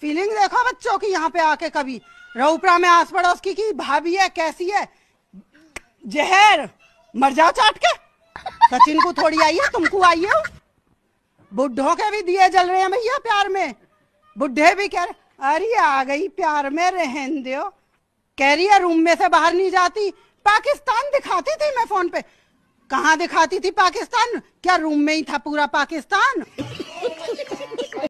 feeling देखो बच्चों की यहाँ पे आके कभी रऊपरा में आस पड़ोस की, भाभी है कैसी है जहर मर जाओ चाट के सचिन को थोड़ी आई है तुमको आई हो बुढ़ों के भी दिए जल रहे हैं भैया प्यार में बुढ़े भी कह रहे अरे आ गई प्यार में रहन दो कह रही है रूम में से बाहर नहीं जाती पाकिस्तान दिखाती थी मैं फोन पे कहा दिखाती थी पाकिस्तान क्या रूम में ही था पूरा पाकिस्तान